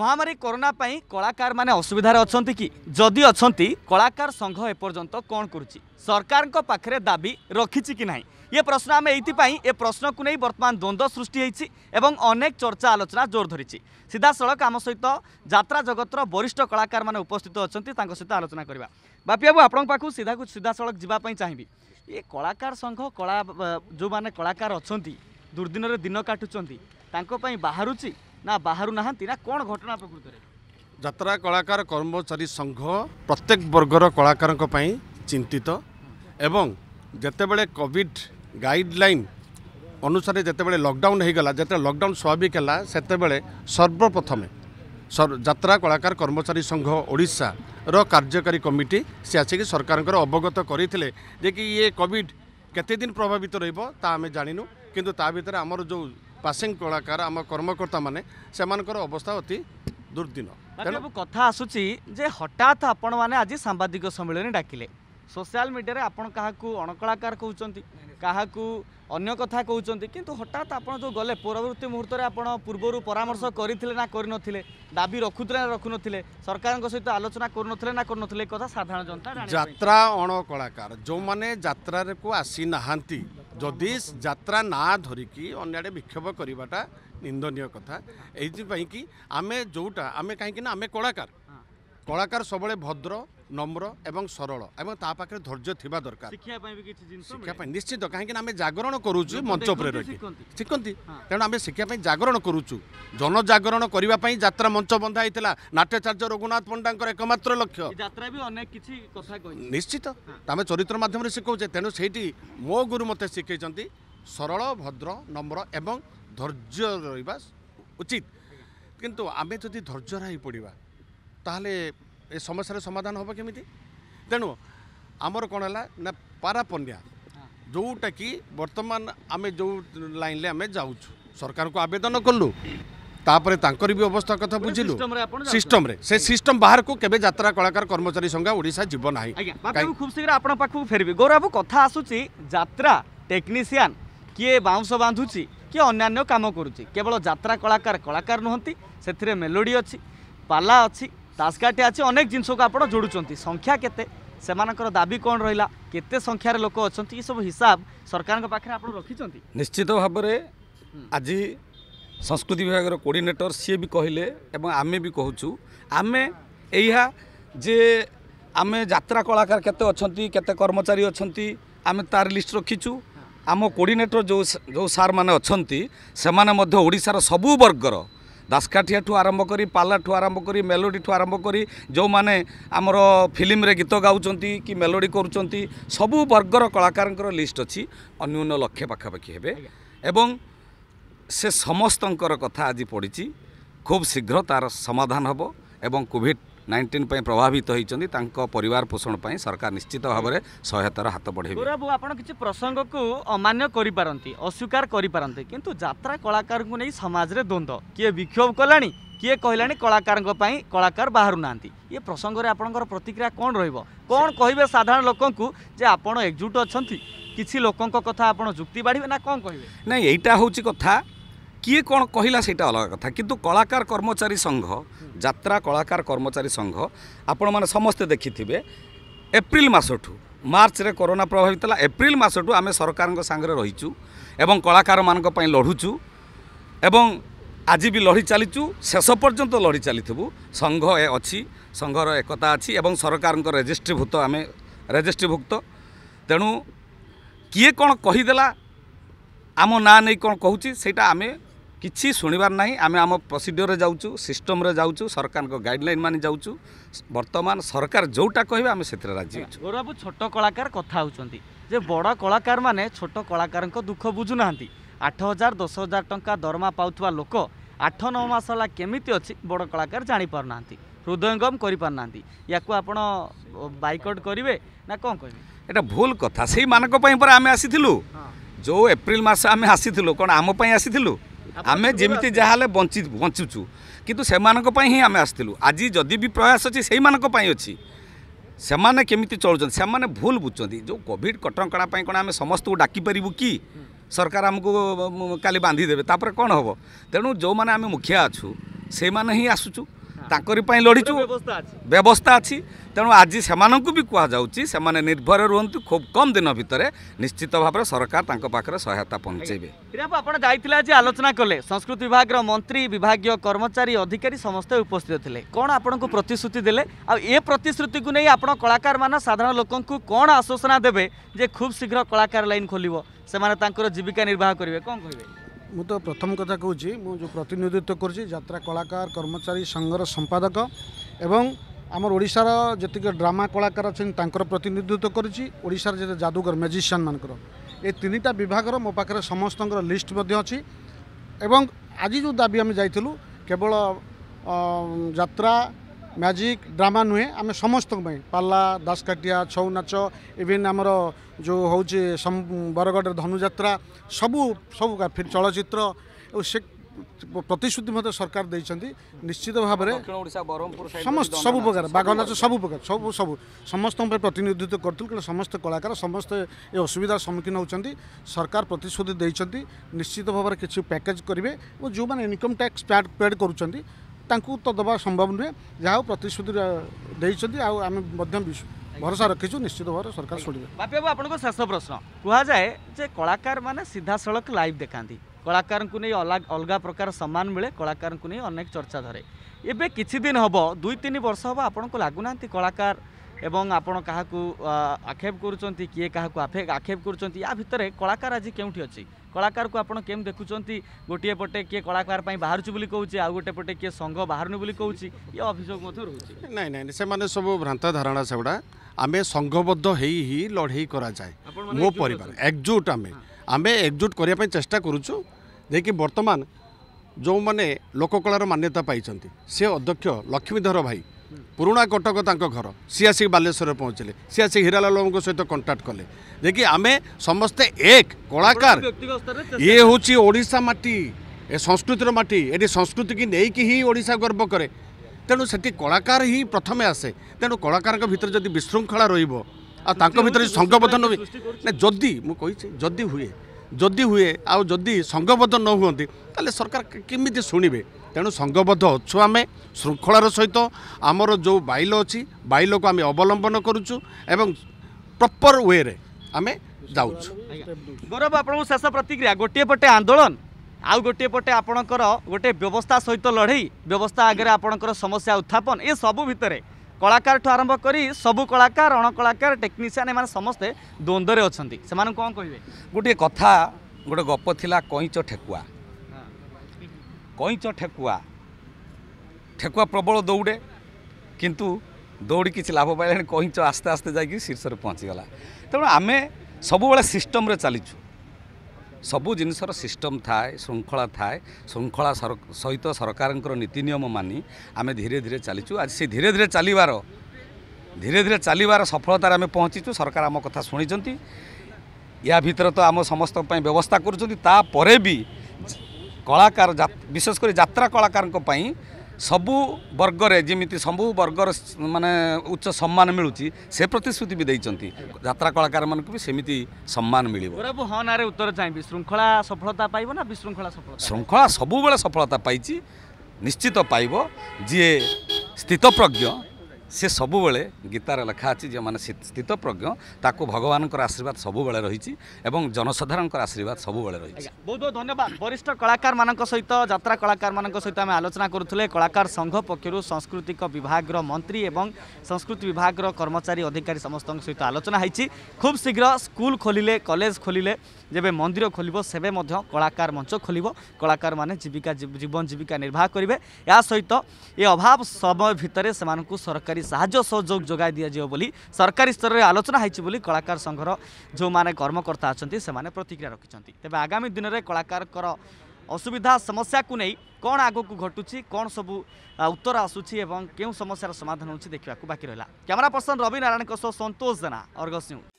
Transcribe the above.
মহামারী করোনা পাই কলাকার মানে অসুবিধার অনেক কি যদি অনেক কলাকার সংঘ এপর্যন্ত কণ করুচি সরকারଙ୍କ পাখে দাবি রক্ষিছি কি না ইয়ে প্রশ্ন আমি এইপাই এ প্রশ্নকু নেই বর্তমান দ্বন্দ্ব সৃষ্টি হয়েছি এবং অনেক চর্চা আলোচনা জোর ধরিছি সিধাসলখ আম সহ যাত্রা জগতর বরিষ্ঠ কলাকার মানে উপস্থিত অনেক তাঁর সহ আলোচনা করা বাপিবাবু আপনার পাখু সিধা সিধাসলখ যা চাহিবি ଏ କଳାକାର ସଂଘ କଳା ଯେଉଁମାନେ କଳାକାର ଅଛନ୍ତି ଦୁର୍ଦିନରେ ଦିନ କାଟୁଛନ୍ତି ତାଙ୍କ ପାଇଁ ବାହାରୁଛି ନା ବାହାରୁ ନାହାନ୍ତି ନା କ'ଣ ଘଟଣା ପ୍ରକୃତରେ ଯାତ୍ରା କଳାକାର କର୍ମଚାରୀ ସଂଘ ପ୍ରତ୍ୟେକ ବର୍ଗର କଳାକାରଙ୍କ ପାଇଁ ଚିନ୍ତିତ ଏବଂ ଯେତେବେଳେ କୋଭିଡ଼ ଗାଇଡ଼ଲାଇନ୍ ଅନୁସାରେ ଯେତେବେଳେ ଲକଡାଉନ୍ ହୋଇଗଲା ଯେତେବେଳେ ଲକଡାଉନ୍ ସ୍ୱାଭାବିକ ହେଲା ସେତେବେଳେ ସର୍ବପ୍ରଥମେ ଯାତ୍ରା କଳାକାର କର୍ମଚାରୀ ସଂଘ ଓଡ଼ିଶାର କାର୍ଯ୍ୟକାରୀ କମିଟି ସେ ଆସିକି ସରକାରଙ୍କର ଅବଗତ କରିଥିଲେ ଯେ କି ଇଏ କୋଭିଡ଼ କେତେ ଦିନ ପ୍ରଭାବିତ ରହିବ ତାହା ଆମେ ଜାଣିନୁ କିନ୍ତୁ ତା ଭିତରେ ଆମର ଯେଉଁ ପାସିଂ କଳାକାର ଆମ କର୍ମକର୍ତ୍ତା ମାନେ ସେମାନଙ୍କର ଅବସ୍ଥା ଅତି ଦୁର୍ଦ୍ଦିନ କଥା ଆସୁଛି ଯେ ହଠାତ୍ ଆପଣମାନେ ଆଜି ସାମ୍ବାଦିକ ସମ୍ମିଳନୀ ଡାକିଲେ সোশিয়াল মিডিয়ায় আপনার কাহু অণকলাকার কৌন কাহু অন্য কথা কৌন কিন্তু হঠাৎ আপনার যে গলে পরবর্তী মুহূর্তে আপনার পূর্বর পরামর্শ করে না করে নথিলে দাবি রখুলে না রখু নথিলে সরকারଙ୍କ সহিত আলোচনা করে নথিলে না করে নথিলে কথা সাধারণ জনতা যাত্রা অণকলাকার যে যাত্রার কু আসি নাহান্তি যদি যাত্রা না ধরিকি অন্যআড়ে বিক্ষোভ করাটা নিন্দনীয় কথা এইপাই কি আমি যেটা আমি কাহিঁকি আমি কলাকার কলাকার সবুলে ভদ্র নম্র এবং সরল এবং তা পাখে ধৈর্য থাকা দরকার শিক্ষা নিশ্চিত কাহিঁকি আমি জাগরণ করুছু মঞ্চ উপরে রয়েছে শিখতে তেমন আমি শিক্ষা জাগরণ করুছু জনজাগরণ করা যাত্রা মঞ্চ বন্ধা হয়েছিল নাট্যাচার্য রঘুনাথ পণ্ডা একমাত্র লক্ষ্য নিশ্চিত আমি চরিত্র মাধ্যমে শিখাউছে তেমন সেইটি মো গুরু মতো শিখেছেন সরল ভদ্র নম্র এবং ধৈর্য রহবা উচিত কিন্তু আমি যদি ধৈর্য রাই পড়া তাহলে ଏ ସମସ୍ୟାର ସମାଧାନ ହେବ କେମିତି ତେଣୁ ଆମର କ'ଣ ହେଲା ନା ପାରାପନ୍ୟା ଯେଉଁଟାକି ବର୍ତ୍ତମାନ ଆମେ ଯେଉଁ ଲାଇନ୍ରେ ଆମେ ଯାଉଛୁ ସରକାରଙ୍କୁ ଆବେଦନ କଲୁ ତାପରେ ତାଙ୍କର ବି ଅବସ୍ଥା କଥା ବୁଝିଲୁ ସିଷ୍ଟମରେ ସେ ସିଷ୍ଟମ ବାହାରକୁ କେବେ ଯାତ୍ରା କଳାକାର କର୍ମଚାରୀ ସଂଘ ଓଡ଼ିଶା ଯିବ ନାହିଁ ଖୁବ୍ ଶୀଘ୍ର ଆପଣଙ୍କ ପାଖକୁ ଫେରିବି ଗୌରବ କଥା ଆସୁଛି ଯାତ୍ରା ଟେକ୍ନିସିଆନ୍ କିଏ ବାଉଁଶ ବାନ୍ଧୁଛି କିଏ ଅନ୍ୟାନ୍ୟ କାମ କରୁଛି କେବଳ ଯାତ୍ରା କଳାକାର କଳାକାର ନୁହନ୍ତି ସେଥିରେ ମେଲୋଡ଼ି ଅଛି ପାଲା ଅଛି ଦାସକାଠି ଅଛି ଅନେକ ଜିନିଷକୁ ଆପଣ ଯୋଡ଼ୁଛନ୍ତି ସଂଖ୍ୟା କେତେ ସେମାନଙ୍କର ଦାବି କ'ଣ ରହିଲା କେତେ ସଂଖ୍ୟାରେ ଲୋକ ଅଛନ୍ତି ଏସବୁ ହିସାବ ସରକାରଙ୍କ ପାଖରେ ଆପଣ ରଖିଛନ୍ତି ନିଶ୍ଚିତ ଭାବରେ ଆଜି ସଂସ୍କୃତି ବିଭାଗର କୋଡ଼ିନେଟର ସିଏ ବି କହିଲେ ଏବଂ ଆମେ ବି କହୁଛୁ ଆମେ ଏହା ଯେ ଆମେ ଯାତ୍ରା କଳାକାର କେତେ ଅଛନ୍ତି କେତେ କର୍ମଚାରୀ ଅଛନ୍ତି ଆମେ ତାର ଲିଷ୍ଟ ରଖିଛୁ ଆମ କୋଡ଼ିନେଟର ଯେଉଁ ଯେଉଁ ସାର୍ମାନେ ଅଛନ୍ତି ସେମାନେ ମଧ୍ୟ ଓଡ଼ିଶାର ସବୁ ବର୍ଗର ଦାସକାଠିଆଠୁ ଆରମ୍ଭ କରି ପାଲାଠୁ ଆରମ୍ଭ କରି ମେଲୋଡ଼ି ଠୁ ଆରମ୍ଭ କରି ଯେଉଁମାନେ ଆମର ଫିଲ୍ମରେ ଗୀତ ଗାଉଛନ୍ତି କି ମେଲୋଡ଼ି କରୁଛନ୍ତି ସବୁ ବର୍ଗର କଳାକାରଙ୍କର ଲିଷ୍ଟ ଅଛି ଅନ୍ୟୁନ ଲକ୍ଷେ ପାଖାପାଖି ହେବେ ଏବଂ ସେ ସମସ୍ତଙ୍କର କଥା ଆଜି ପଡ଼ିଛି ଖୁବ୍ ଶୀଘ୍ର ତା'ର ସମାଧାନ ହେବ ଏବଂ କୋଭିଡ଼ ନାଇଣ୍ଟିନ୍ ପାଇଁ ପ୍ରଭାବିତ ହୋଇଛନ୍ତି ତାଙ୍କ ପରିବାର ପୋଷଣ ପାଇଁ ସରକାର ନିଶ୍ଚିତ ଭାବରେ ସହାୟତାର ହାତ ବଢ଼େଇବେ ବାବୁ ଆପଣ କିଛି ପ୍ରସଙ୍ଗକୁ ଅମାନ୍ୟ କରିପାରନ୍ତି ଅସ୍ୱୀକାର କରିପାରନ୍ତି କିନ୍ତୁ ଯାତ୍ରା କଳାକାରଙ୍କୁ ନେଇ ସମାଜରେ ଦ୍ୱନ୍ଦ୍ୱ କିଏ ବିକ୍ଷୋଭ କଲାଣି କିଏ କହିଲାଣି କଳାକାରଙ୍କ ପାଇଁ କଳାକାର ବାହାରୁ ନାହାନ୍ତି ଏ ପ୍ରସଙ୍ଗରେ ଆପଣଙ୍କର ପ୍ରତିକ୍ରିୟା କ'ଣ ରହିବ କ'ଣ କହିବେ ସାଧାରଣ ଲୋକଙ୍କୁ ଯେ ଆପଣ ଏକଜୁଟ ଅଛନ୍ତି କିଛି ଲୋକଙ୍କ କଥା ଆପଣ ଯୁକ୍ତି ବାଢ଼ିବେ ନା କ'ଣ କହିବେ ନାଇଁ ଏଇଟା ହେଉଛି କଥା କିଏ କ'ଣ କହିଲା ସେଇଟା ଅଲଗା କଥା କିନ୍ତୁ କଳାକାର କର୍ମଚାରୀ ସଂଘ ଯାତ୍ରା କଳାକାର କର୍ମଚାରୀ ସଂଘ ଆପଣମାନେ ସମସ୍ତେ ଦେଖିଥିବେ ଏପ୍ରିଲ ମାସଠୁ ମାର୍ଚ୍ଚରେ କରୋନା ପ୍ରଭାବିତ ହେଲା ଏପ୍ରିଲ ମାସଠୁ ଆମେ ସରକାରଙ୍କ ସାଙ୍ଗରେ ରହିଛୁ ଏବଂ କଳାକାରମାନଙ୍କ ପାଇଁ ଲଢ଼ୁଛୁ ଏବଂ ଆଜି ବି ଲଢ଼ି ଚାଲିଛୁ ଶେଷ ପର୍ଯ୍ୟନ୍ତ ଲଢ଼ି ଚାଲିଥିବୁ ସଂଘ ଏ ଅଛି ସଂଘର ଏକତା ଅଛି ଏବଂ ସରକାରଙ୍କ ରେଜିଷ୍ଟ୍ରିଭୂତ ଆମେ ରେଜିଷ୍ଟ୍ରିଭୁକ୍ତ ତେଣୁ କିଏ କ'ଣ କହିଦେଲା ଆମ ନାଁ ନେଇ କ'ଣ କହୁଛି ସେଇଟା ଆମେ କିଛି ଶୁଣିବାର ନାହିଁ ଆମେ ଆମ ପ୍ରୋସିଡ଼ିଓରେ ଯାଉଛୁ ସିଷ୍ଟମରେ ଯାଉଛୁ ସରକାରଙ୍କ ଗାଇଡ଼ଲାଇନ୍ ମାନେ ଯାଉଛୁ ବର୍ତ୍ତମାନ ସରକାର ଯେଉଁଟା କହିବେ ଆମେ ସେଥିରେ ରାଜି ଅଛୁ ଗୌରବ ଛୋଟ କଳାକାର କଥା ହେଉଛନ୍ତି ଯେ ବଡ଼ କଳାକାରମାନେ ଛୋଟ କଳାକାରଙ୍କ ଦୁଃଖ ବୁଝୁନାହାନ୍ତି ଆଠ ହଜାର ଦଶ ହଜାର ଟଙ୍କା ଦରମା ପାଉଥିବା ଲୋକ ଆଠ ନଅ ମାସ ହେଲା କେମିତି ଅଛି ବଡ଼ କଳାକାର ଜାଣିପାରୁନାହାନ୍ତି ହୃଦୟଙ୍ଗମ କରିପାରୁନାହାନ୍ତି ୟାକୁ ଆପଣ ବାଇକଟ୍ କରିବେ ନା କ'ଣ କହିବେ ଏଇଟା ଭୁଲ କଥା ସେଇମାନଙ୍କ ପାଇଁ ପରା ଆମେ ଆସିଥିଲୁ ଯେଉଁ ଏପ୍ରିଲ ମାସ ଆମେ ଆସିଥିଲୁ କ'ଣ ଆମ ପାଇଁ ଆସିଥିଲୁ ଆମେ ଯେମିତି ଯାହା ହେଲେ ବଞ୍ଚି ବଞ୍ଚୁଛୁ କିନ୍ତୁ ସେମାନଙ୍କ ପାଇଁ ହିଁ ଆମେ ଆସିଥିଲୁ ଆଜି ଯଦି ବି ପ୍ରୟାସ ଅଛି ସେଇମାନଙ୍କ ପାଇଁ ଅଛି ସେମାନେ କେମିତି ଚଳୁଛନ୍ତି ସେମାନେ ଭୁଲ ବୁଝୁଛନ୍ତି ଯେଉଁ କୋଭିଡ଼ କଟକଣା ପାଇଁ କ'ଣ ଆମେ ସମସ୍ତଙ୍କୁ ଡାକିପାରିବୁ କି ସରକାର ଆମକୁ କାଲି ବାନ୍ଧିଦେବେ ତାପରେ କ'ଣ ହେବ ତେଣୁ ଯେଉଁମାନେ ଆମେ ମୁଖିଆ ଅଛୁ ସେଇମାନେ ହିଁ ଆସୁଛୁ ତାଙ୍କରି ପାଇଁ ଲଢ଼ିଛୁ ବ୍ୟବସ୍ଥା ଅଛି ତେଣୁ ଆଜି ସେମାନଙ୍କୁ ବି କୁହାଯାଉଛି ସେମାନେ ନିର୍ଭର ରୁହନ୍ତୁ ଖୁବ୍ କମ୍ ଦିନ ଭିତରେ ନିଶ୍ଚିତ ଭାବରେ ସରକାର ତାଙ୍କ ପାଖରେ ସହାୟତା ପହଞ୍ଚାଇବେ ହୀରାବାବୁ ଆପଣ ଯାଇଥିଲେ ଆଜି ଆଲୋଚନା କଲେ ସଂସ୍କୃତି ବିଭାଗର ମନ୍ତ୍ରୀ ବିଭାଗୀୟ କର୍ମଚାରୀ ଅଧିକାରୀ ସମସ୍ତେ ଉପସ୍ଥିତ ଥିଲେ କ'ଣ ଆପଣଙ୍କୁ ପ୍ରତିଶ୍ରୁତି ଦେଲେ ଆଉ ଏ ପ୍ରତିଶ୍ରୁତିକୁ ନେଇ ଆପଣ କଳାକାରମାନେ ସାଧାରଣ ଲୋକଙ୍କୁ କ'ଣ ଆଶ୍ୱାସନା ଦେବେ ଯେ ଖୁବ୍ ଶୀଘ୍ର କଳାକାର ଲାଇନ୍ ଖୋଲିବ ସେମାନେ ତାଙ୍କର ଜୀବିକା ନିର୍ବାହ କରିବେ କ'ଣ କହିବେ ମୁଁ ତ ପ୍ରଥମ କଥା କହୁଛି ମୁଁ ଯେଉଁ ପ୍ରତିନିଧିତ୍ୱ କରୁଛି ଯାତ୍ରା କଳାକାର କର୍ମଚାରୀ ସଂଘର ସମ୍ପାଦକ ଏବଂ আমার ওড়িশার যেত ড্রামা কলাকার অনেক তাঁর প্রতিনিধিত্ব করেছি ওড়িশার যেতে যাদুঘর ম্যাজিসিয়ান মানকর এই তিনটা বিভাগর মো পাখে সমস্ত লিষ্ট অছি এবং আজি যে দাবি আমি যাই কেবল যাত্রা ମ୍ୟାଜିକ୍ ଡ୍ରାମା ନୁହେଁ ଆମେ ସମସ୍ତଙ୍କ ପାଇଁ ପାଲା ଦାସକାଟିଆ ଛଉ ନାଚ ଇଭିନ୍ ଆମର ଯେଉଁ ହେଉଛି ବରଗଡ଼ର ଧନୁଯାତ୍ରା ସବୁ ସବୁ ଚଳଚ୍ଚିତ୍ର ଓ ସେ ପ୍ରତିଶ୍ରୁତି ମଧ୍ୟ ସରକାର ଦେଇଛନ୍ତି ନିଶ୍ଚିତ ଭାବରେ ସମସ୍ତ ସବୁ ପ୍ରକାର ବାଘ ନାଚ ସବୁ ପ୍ରକାର ସବୁ ସବୁ ସମସ୍ତଙ୍କ ପାଇଁ ପ୍ରତିନିଧିତ୍ୱ କରୁଥିଲୁ କିନ୍ତୁ ସମସ୍ତେ କଳାକାର ସମସ୍ତେ ଏ ଅସୁବିଧାର ସମ୍ମୁଖୀନ ହେଉଛନ୍ତି ସରକାର ପ୍ରତିଶ୍ରୁତି ଦେଇଛନ୍ତି ନିଶ୍ଚିତ ଭାବରେ କିଛି ପ୍ୟାକେଜ୍ କରିବେ ଓ ଯେଉଁମାନେ ଇନକମ୍ ଟ୍ୟାକ୍ସ ପେଡ଼୍ କରୁଛନ୍ତି ତାଙ୍କୁ ତ ଦେବା ସମ୍ଭବ ନୁହେଁ ଯାହା ହଉ ପ୍ରତିଶ୍ରୁତି ଦେଇଛନ୍ତି ଆଉ ଆମେ ମଧ୍ୟ ଭରସା ରଖିଛୁ ନିଶ୍ଚିତ ଭାବରେ ସରକାର ଶୁଣିବେ ବାପିବାବୁ ଆପଣଙ୍କ ଶେଷ ପ୍ରଶ୍ନ କୁହାଯାଏ ଯେ କଳାକାରମାନେ ସିଧାସଳଖ ଲାଇଭ୍ ଦେଖାନ୍ତି କଳାକାରଙ୍କୁ ନେଇ ଅଲଗା ପ୍ରକାର ସମ୍ମାନ ମିଳେ କଳାକାରଙ୍କୁ ନେଇ ଅନେକ ଚର୍ଚ୍ଚା ଧରେ ଏବେ କିଛି ଦିନ ହେବ ଦୁଇ ତିନି ବର୍ଷ ହେବ ଆପଣଙ୍କୁ ଲାଗୁନାହାନ୍ତି କଳାକାର এবং আপনার কাহকু আক্ষেপ করছেন কি কাহকু আক্ষেপ করছেন ইয়া ভিতরে কলাকার আজ কেউটি অ কলাকার আপনার কেম দেখুম গোটিয়ে পটে কি কলাকার বাহুছি বলে কৌছে আউ গোটে পটে কি সংঘ বাহুনি বলে কৌছে ইয়ে অভিযোগ রয়েছে না না সে সব ভ্রান্ত ধারণা সেগুলা আমি সংঘবদ্ধ হয়ে হি লড়াই করা যায় মো পরিবার একজুট আমি আমি একজুট করা চেষ্টা করুছু কি বর্তমান যে লোককলার মান্যতা ପାଇଛନ୍ତି সে অধ্যক্ষ লক্ষ্মীধর ভাই ପୁରୁଣା କଟକ ତାଙ୍କ ଘର ସିଏ ଆସିକି ବାଲେଶ୍ୱରରେ ପହଞ୍ଚିଲେ ସିଏ ଆସିକି ହିରାଲାଲଙ୍କ ସହିତ କଣ୍ଟାକ୍ଟ କଲେ ଯେକି ଆମେ ସମସ୍ତେ ଏକ କଳାକାର ଇଏ ହେଉଛି ଓଡ଼ିଶା ମାଟି ଏ ସଂସ୍କୃତିର ମାଟି ଏଠି ସଂସ୍କୃତିକି ନେଇକି ହିଁ ଓଡ଼ିଶା ଗର୍ବ କରେ ତେଣୁ ସେଠି କଳାକାର ହିଁ ପ୍ରଥମେ ଆସେ ତେଣୁ କଳାକାରଙ୍କ ଭିତରେ ଯଦି ବିଶୃଙ୍ଖଳା ରହିବ ଆଉ ତାଙ୍କ ଭିତରେ ସଂଘବଦ୍ଧ ନ ହୁଏ ନା ଯଦି ମୁଁ କହିଛି ଯଦି ହୁଏ ଯଦି ହୁଏ ଆଉ ଯଦି ସଂଘବଦ୍ଧ ନ ହୁଅନ୍ତି ତାହେଲେ ସରକାର କେମିତି ଶୁଣିବେ ତେଣୁ ସଂଘବଦ୍ଧ ଅଛୁ ଆମେ ଶୃଙ୍ଖଳାର ସହିତ ଆମର ଯେଉଁ ବାଇଲ ଅଛି ବାଇଲକୁ ଆମେ ଅବଲମ୍ବନ କରୁଛୁ ଏବଂ ପ୍ରପର ୱେରେ ଆମେ ଯାଉଛୁ ଗୌରବ ଆପଣଙ୍କୁ ଶେଷ ପ୍ରତିକ୍ରିୟା ଗୋଟିଏ ପଟେ ଆନ୍ଦୋଳନ ଆଉ ଗୋଟିଏ ପଟେ ଆପଣଙ୍କର ଗୋଟିଏ ବ୍ୟବସ୍ଥା ସହିତ ଲଢ଼େଇ ବ୍ୟବସ୍ଥା ଆଗରେ ଆପଣଙ୍କର ସମସ୍ୟା ଉତ୍ଥାପନ ଏ ସବୁ ଭିତରେ କଳାକାରଠୁ ଆରମ୍ଭ କରି ସବୁ କଳାକାର ଅଣକଳାକାର ଟେକ୍ନିସିଆନ୍ ଏମାନେ ସମସ୍ତେ ଦ୍ୱନ୍ଦ୍ୱରେ ଅଛନ୍ତି ସେମାନଙ୍କୁ କ'ଣ କହିବେ ଗୋଟିଏ କଥା ଗୋଟେ ଗପ ଥିଲା କଇଁଚ ଠେକୁଆ କଇଁଚ ଠେକୁଆ ଠେକୁଆ ପ୍ରବଳ ଦୌଡ଼େ କିନ୍ତୁ ଦୌଡ଼ି କିଛି ଲାଭ ପାଇଲାଣି କଇଁଚ ଆସ୍ତେ ଆସ୍ତେ ଯାଇକି ଶୀର୍ଷରେ ପହଞ୍ଚିଗଲା ତେଣୁ ଆମେ ସବୁବେଳେ ସିଷ୍ଟମରେ ଚାଲିଛୁ ସବୁ ଜିନିଷର ସିଷ୍ଟମ ଥାଏ ଶୃଙ୍ଖଳା ଥାଏ ଶୃଙ୍ଖଳା ସହିତ ସରକାରଙ୍କର ନୀତି ନିୟମ ମାନି ଆମେ ଧୀରେ ଧୀରେ ଚାଲିଛୁ ଆଜି ସେ ଧୀରେ ଧୀରେ ଚାଲିବାର ଧୀରେ ଧୀରେ ଚାଲିବାର ସଫଳତାରେ ଆମେ ପହଞ୍ଚିଛୁ ସରକାର ଆମ କଥା ଶୁଣିଛନ୍ତି ୟା ଭିତରେ ତ ଆମ ସମସ୍ତଙ୍କ ପାଇଁ ବ୍ୟବସ୍ଥା କରୁଛନ୍ତି ତାପରେ ବି କଳାକାର ବିଶେଷ କରି ଯାତ୍ରା କଳାକାରଙ୍କ ପାଇଁ ସବୁ ବର୍ଗରେ ଯେମିତି ସବୁ ବର୍ଗର ମାନେ ଉଚ୍ଚ ସମ୍ମାନ ମିଳୁଛି ସେ ପ୍ରତିଶ୍ରୁତି ବି ଦେଇଛନ୍ତି ଯାତ୍ରା କଳାକାରମାନଙ୍କୁ ବି ସେମିତି ସମ୍ମାନ ମିଳିବ ହଁରେ ଉତ୍ତର ଚାହିଁବି ଶୃଙ୍ଖଳା ସଫଳତା ପାଇବ ନା ବିଶୃଙ୍ଖଳା ସଫଳତା ଶୃଙ୍ଖଳା ସବୁବେଳେ ସଫଳତା ପାଇଛି ନିଶ୍ଚିତ ପାଇବ ଯିଏ ସ୍ଥିତପ୍ରଜ୍ଞ ସେ ସବୁବେଳେ ଗୀତାରେ ଲେଖା ଅଛି ଯେଉଁମାନେ ସ୍ଥିତପ୍ରଜ୍ଞ ତାକୁ ଭଗବାନଙ୍କର ଆଶୀର୍ବାଦ ସବୁବେଳେ ରହିଛି ଏବଂ ଜନସାଧାରଣଙ୍କର ଆଶୀର୍ବାଦ ସବୁବେଳେ ରହିଛି ବହୁତ ବହୁତ ଧନ୍ୟବାଦ ବରିଷ୍ଠ କଳାକାରମାନଙ୍କ ସହିତ ଯାତ୍ରା କଳାକାରମାନଙ୍କ ସହିତ ଆମେ ଆଲୋଚନା କରୁଥିଲେ କଳାକାର ସଂଘ ପକ୍ଷରୁ ସାଂସ୍କୃତିକ ବିଭାଗର ମନ୍ତ୍ରୀ ଏବଂ ସଂସ୍କୃତି ବିଭାଗର କର୍ମଚାରୀ ଅଧିକାରୀ ସମସ୍ତଙ୍କ ସହିତ ଆଲୋଚନା ହୋଇଛି ଖୁବ୍ ଶୀଘ୍ର ସ୍କୁଲ ଖୋଲିଲେ କଲେଜ ଖୋଲିଲେ ଯେବେ ମନ୍ଦିର ଖୋଲିବ ସେବେ ମଧ୍ୟ କଳାକାର ମଞ୍ଚ ଖୋଲିବ କଳାକାରମାନେ ଜୀବିକା ଜୀବନ ଜୀବିକା ନିର୍ବାହ କରିବେ ଏହା ସହିତ ଏ ଅଭାବ ସମୟ ଭିତରେ ସେମାନଙ୍କୁ ସରକାରୀ साज सहयोग बोली सरकारी स्तर आलोचना बोली कलाकार संघर जो कर्मकर्ता से अहिले प्रतिक्रिया रि आगामी दिन दिनले कलाकारको असुविधा समस्या समस्याको नै कगको घटु सब उत्तर आसु केही समस्या समाधान हुन्छ बाकी बाँकी रह्यमेरा पर्सन रवि नारायण सह सन्तोष जेना अर्ग सिंह